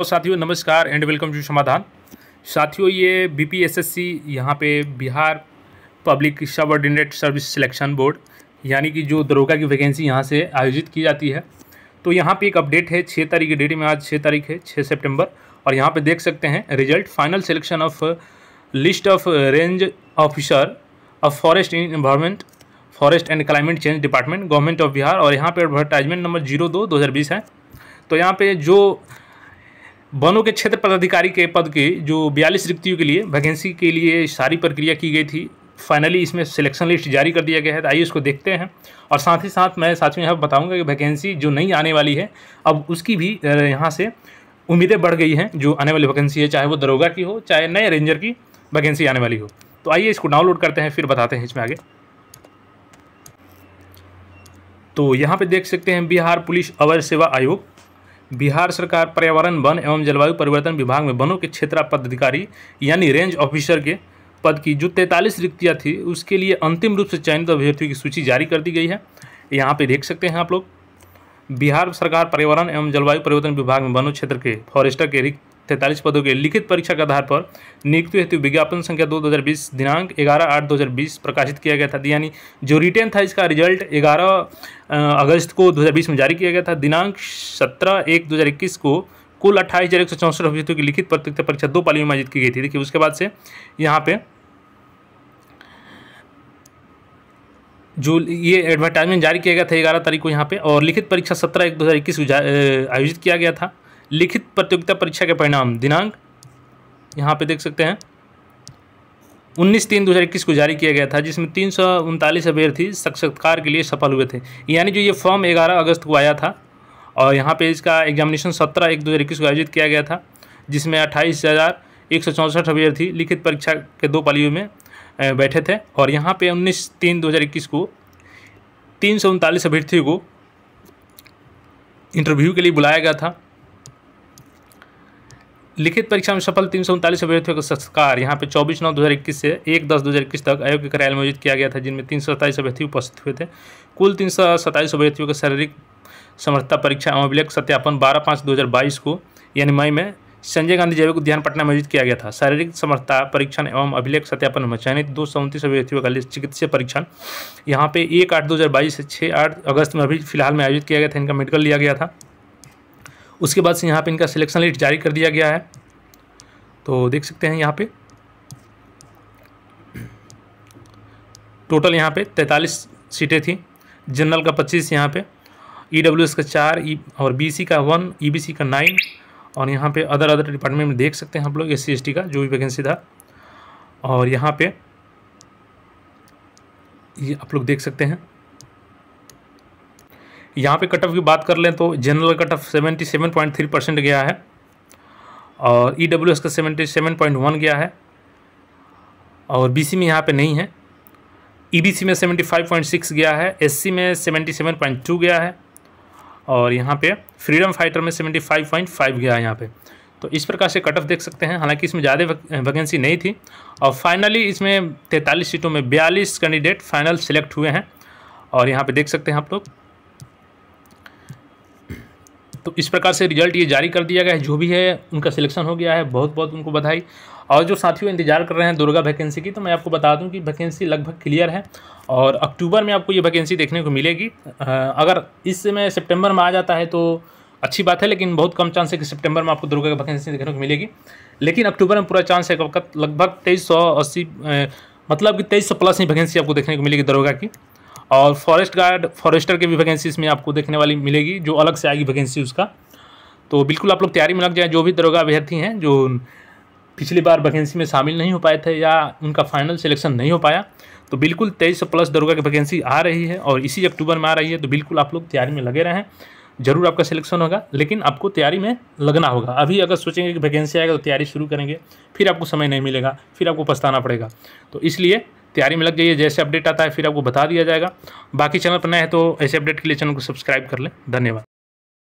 तो साथियों नमस्कार एंड वेलकम टू समाधान साथियों ये B P S S C यहाँ पे Bihar public subordinate service selection board यानी कि जो दरोगा की वैकेंसी यहाँ से आयोजित की जाती है तो यहाँ पे एक अपडेट है छः तारीख की डेट में आज छः तारीख है छः सितंबर और यहाँ पे देख सकते हैं result final selection of list of range officer of forest environment forest and climate change department government of Bihar और यहाँ पर एडवर्टाइजमेंट नंबर जीरो दो दो हज़ार बीस है तो यहाँ पे जो वनों के क्षेत्र पदाधिकारी के पद के जो बयालीस रिक्तियों के लिए वैकेंसी के लिए सारी प्रक्रिया की गई थी फाइनली इसमें सिलेक्शन लिस्ट जारी कर दिया गया है तो आइए इसको देखते हैं और साथ ही साथ मैं साथ में यहाँ बताऊँगा कि वैकेंसी जो नहीं आने वाली है अब उसकी भी यहाँ से उम्मीदें बढ़ गई हैं जो आने वाली वैकेंसी है चाहे वो दरोगा की हो चाहे नए रेंजर की वैकेंसी आने वाली हो तो आइए इसको डाउनलोड करते हैं फिर बताते हैं इसमें आगे तो यहाँ पे देख सकते हैं बिहार पुलिस अवर सेवा आयोग बिहार सरकार पर्यावरण वन एवं जलवायु परिवर्तन विभाग में वनों के क्षेत्रा पदाधिकारी यानी रेंज ऑफिसर के पद की जो तैंतालीस रिक्तियाँ थी उसके लिए अंतिम रूप से चयनित अभ्यर्थियों की सूची जारी कर दी गई है यहाँ पे देख सकते हैं आप लोग बिहार सरकार पर्यावरण एवं जलवायु परिवर्तन विभाग में वनों क्षेत्र के फॉरेस्टर के रिक्त तैंतालीस पदों के लिखित परीक्षा के आधार पर नियुक्ति हेतु विज्ञापन संख्या दो दो दिनांक ग्यारह आठ दो हजार बीस प्रकाशित किया गया था यानी जो रिटर्न था इसका रिजल्ट ग्यारह अगस्त को दो हजार बीस में जारी किया गया था दिनांक सत्रह एक दो हजार इक्कीस को कुल अट्ठाईस हज़ार एक सौ चौंसठ अभ्यर्थियों की लिखित प्रतियोगिता परीक्षा दो पाली में आयोजित की गई थी देखिए उसके बाद से यहाँ पे जो ये एडवर्टाइजमेंट जारी किया गया था ग्यारह तारीख को यहाँ पे और लिखित परीक्षा सत्रह एक दो हज़ार इक्कीस आयोजित किया गया था लिखित प्रतियोगिता परीक्षा के परिणाम दिनांक यहाँ पे देख सकते हैं उन्नीस तीन दो हज़ार इक्कीस को जारी किया गया था जिसमें तीन सौ उनतालीस अभ्यर्थी साक्षात्कार के लिए सफल हुए थे यानी जो ये फॉर्म ग्यारह अगस्त को आया था और यहाँ पे इसका एग्जामिनेशन सत्रह एक दो हज़ार इक्कीस को आयोजित किया गया था जिसमें अट्ठाईस हज़ार एक सौ चौंसठ अभ्यर्थी लिखित परीक्षा के दो पालियों में बैठे थे और यहाँ पर उन्नीस तीन दो हज़ार इक्कीस को तीन सौ उनतालीस अभ्यर्थियों को इंटरव्यू के लिए बुलाया गया था लिखित परीक्षा में सफल तीन सौ उनतालीस अभ्यर्थियों का संस्कार यहाँ पे 24 नौ 2021 से 1 दस 2021 तक आयोग के कार्यालय में आयोजित किया गया था जिनमें तीन सौ सत्ताईस अभ्यर्थी उपस्थित हुए थे कुल तीन सौ सत्ताईस अभ्यर्थियों का शारीरिक समर्थता परीक्षा एवं अभिलेख सत्यापन बारह पाँच दो हज़ार बाईस को यानी मई में संजय गांधी जैविक उद्यान पटना में आयोजित किया गया था शारीरिक समर्थता परीक्षण एवं अभिलेख सत्यापन में चयनित दो सौ उनतीस अभ्यर्थियों का चिकित्सीय परीक्षण यहाँ पे एक आठ दो हज़ार बाईस से छः आठ अगस्त में अभी फिलहाल में आयोजित किया गया था इनका मेडिकल लिया गया था उसके बाद से यहाँ पे इनका सिलेक्शन लिस्ट जारी कर दिया गया है तो देख सकते हैं यहाँ पे टोटल यहाँ पे 43 सीटें थी जनरल का 25 यहाँ पे ई e का चार ई e- और बी का वन ई e का नाइन और यहाँ पे अदर अदर डिपार्टमेंट में देख सकते हैं हम लोग एस सी का जो भी वैकेंसी था और यहाँ पे ये आप लोग देख सकते हैं यहाँ पे कट ऑफ की बात कर लें तो general cut off seventy seven point three percent गया है और ई डब्ल्यू एस का सेवेंटी सेवन पॉइंट वन गया है और बी सी में यहाँ पे नहीं है ई बी सी में सेवेंटी फाइव पॉइंट सिक्स गया है एस सी में सेवेंटी सेवन पॉइंट टू गया है और यहाँ पे फ्रीडम फाइटर में सेवेंटी फाइव पॉइंट फाइव गया है यहाँ पे तो इस प्रकार से कट ऑफ देख सकते हैं हालांकि इसमें ज़्यादा वैकेंसी नहीं थी और फाइनली इसमें तैंतालीस सीटों में बयालीस कैंडिडेट फाइनल सेलेक्ट हुए हैं और यहाँ पे देख सकते हैं आप लोग तो इस प्रकार से रिजल्ट ये जारी कर दिया गया है जो भी है उनका सिलेक्शन हो गया है बहुत बहुत उनको बधाई और जो साथियों इंतजार कर रहे हैं दुर्गा वैकेंसी की तो मैं आपको बता दूं कि वैकेंसी लगभग क्लियर है और अक्टूबर में आपको ये वैकेंसी देखने को मिलेगी अगर इस समय सेप्टेम्बर में आ जाता है तो अच्छी बात है लेकिन बहुत कम चांस है कि सितंबर में आपको दुर्गा की वैकेंसी देखने को मिलेगी लेकिन अक्टूबर में पूरा चांस है लगभग तेईस सौ अस्सी मतलब कि तेईस सौ प्लस ही वैकेंसी आपको देखने को मिलेगी दरोगा की और फॉरेस्ट गार्ड फॉरेस्टर की भी वैकेंसी इसमें आपको देखने वाली मिलेगी जो अलग से आएगी वैकेंसी उसका तो बिल्कुल आप लोग तैयारी में लग जाए जो भी दरोगा अभ्यर्थी हैं जो पिछली बार वैकेंसी में शामिल नहीं हो पाए थे या उनका फाइनल सिलेक्शन नहीं हो पाया तो बिल्कुल तेईस प्लस दरोगा की वैकेंसी आ रही है और इसी अक्टूबर में आ रही है तो बिल्कुल आप लोग तैयारी में लगे रहें जरूर आपका सिलेक्शन होगा लेकिन आपको तैयारी में लगना होगा अभी अगर सोचेंगे कि वैकेंसी आएगा तो तैयारी शुरू करेंगे फिर आपको समय नहीं मिलेगा फिर आपको पछताना पड़ेगा तो इसलिए तैयारी में लग जाइए जैसे अपडेट आता है फिर आपको बता दिया जाएगा बाकी चैनल पर नए हैं तो ऐसे अपडेट के लिए चैनल को सब्सक्राइब कर लें धन्यवाद